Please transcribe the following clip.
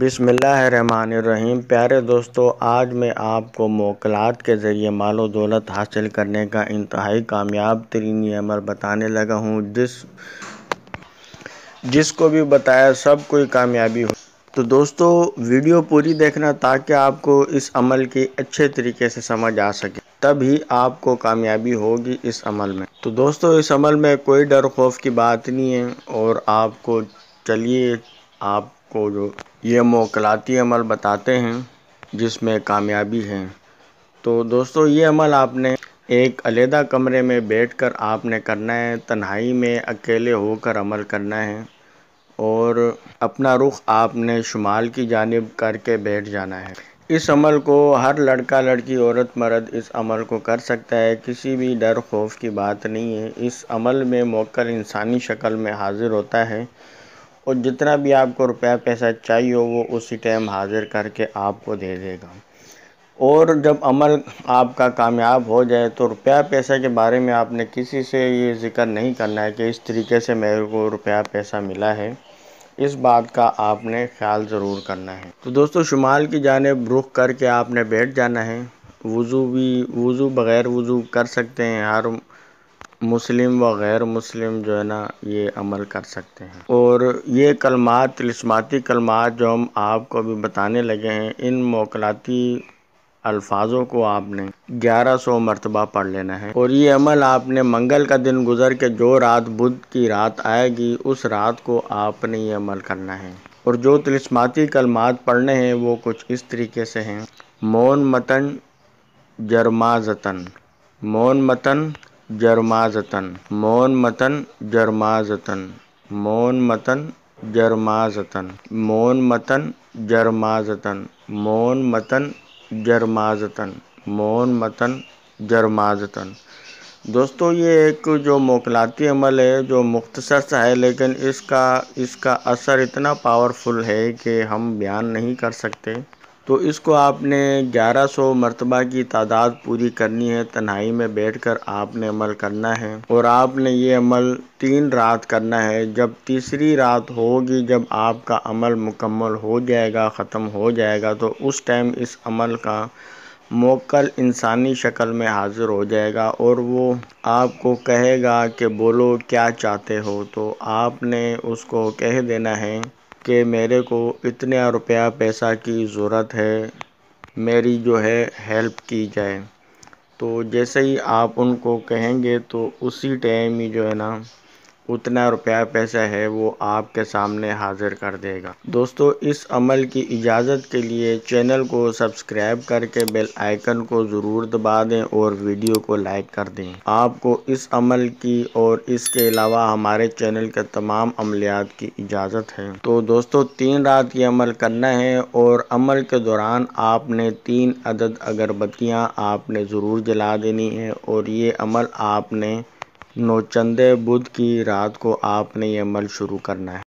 बिसमीम प्यारे दोस्तों आज मैं आपको मोकलात के ज़रिए मालो दौलत हासिल करने का इंतहाई कामयाब तरीन अमल बताने लगा हूँ जिस जिसको भी बताया सब कोई कामयाबी हो तो दोस्तों वीडियो पूरी देखना ताकि आपको इस अमल की अच्छे तरीके से समझ आ सके तभी आपको कामयाबी होगी इस अमल में तो दोस्तों इस अमल में कोई डर खौफ की बात नहीं है और आपको चलिए आप को जो ये मोकलाती अमल बताते हैं जिसमें कामयाबी है तो दोस्तों ये अमल आपने एक अलहदा कमरे में बैठकर आपने करना है तन्हाई में अकेले होकर अमल करना है और अपना रुख आपने शुमाल की जानब करके बैठ जाना है इस अमल को हर लड़का लड़की औरत मर्द इस अमल को कर सकता है किसी भी डर खौफ की बात नहीं है इस अमल में मौकर इंसानी शक्ल में हाजिर होता है और जितना भी आपको रुपया पैसा चाहिए वो उसी टाइम हाजिर करके आपको दे देगा और जब अमल आपका कामयाब हो जाए तो रुपया पैसा के बारे में आपने किसी से ये ज़िक्र नहीं करना है कि इस तरीके से मेरे को रुपया पैसा मिला है इस बात का आपने ख्याल ज़रूर करना है तो दोस्तों शुमाल की जानब रुख करके आपने बैठ जाना है वज़ू भी वज़ू बग़ैर वज़ू कर सकते हैं हर मुस्लिम व गैर मुस्लिम जो है ना ये अमल कर सकते हैं और ये कलमात तलस्माती कलमात जो हम आपको अभी बताने लगे हैं इन मोकलाती अल्फाजों को आपने 1100 मरतबा पढ़ लेना है और ये अमल आपने मंगल का दिन गुजर के जो रात बुध की रात आएगी उस रात को आपने ये अमल करना है और जो तलस्माती कलमात पढ़ने हैं वो कुछ इस तरीके से हैं मौन मतन जरमाजतन मौन मतन जर्माजतन मौन मतन जर्माजतन मौन मतन जर्माजतन मौन मतन जर्माजतन मौन मतन जर्माजतन मौन मतन जर्माजतन दोस्तों ये एक जो मोकलाती अमल है जो मुख्तसर सा है लेकिन इसका इसका असर इतना पावरफुल है कि हम बयान नहीं कर सकते तो इसको आपने 1100 सौ मरतबा की तादाद पूरी करनी है तन्हाई में बैठकर आपने अमल करना है और आपने ये अमल तीन रात करना है जब तीसरी रात होगी जब आपका अमल मुकम्मल हो जाएगा ख़त्म हो जाएगा तो उस टाइम इस अमल का मोकल इंसानी शक्ल में हाज़िर हो जाएगा और वो आपको कहेगा कि बोलो क्या चाहते हो तो आपने उसको कह देना है कि मेरे को इतने रुपया पैसा की ज़रूरत है मेरी जो है हेल्प की जाए तो जैसे ही आप उनको कहेंगे तो उसी टाइम ही जो है ना उतना रुपया पैसा है वो आपके सामने हाजिर कर देगा दोस्तों इस अमल की इजाज़त के लिए चैनल को सब्सक्राइब करके बेल आइकन को ज़रूर दबा दें और वीडियो को लाइक कर दें आपको इस अमल की और इसके अलावा हमारे चैनल के तमाम अमलियात की इजाज़त है तो दोस्तों तीन रात ये अमल करना है और अमल के दौरान आपने तीन अदद अगरबत्तियाँ आपने ज़रूर जला देनी है और ये अमल आपने नौचंदे बुध की रात को आपने ये अमल शुरू करना है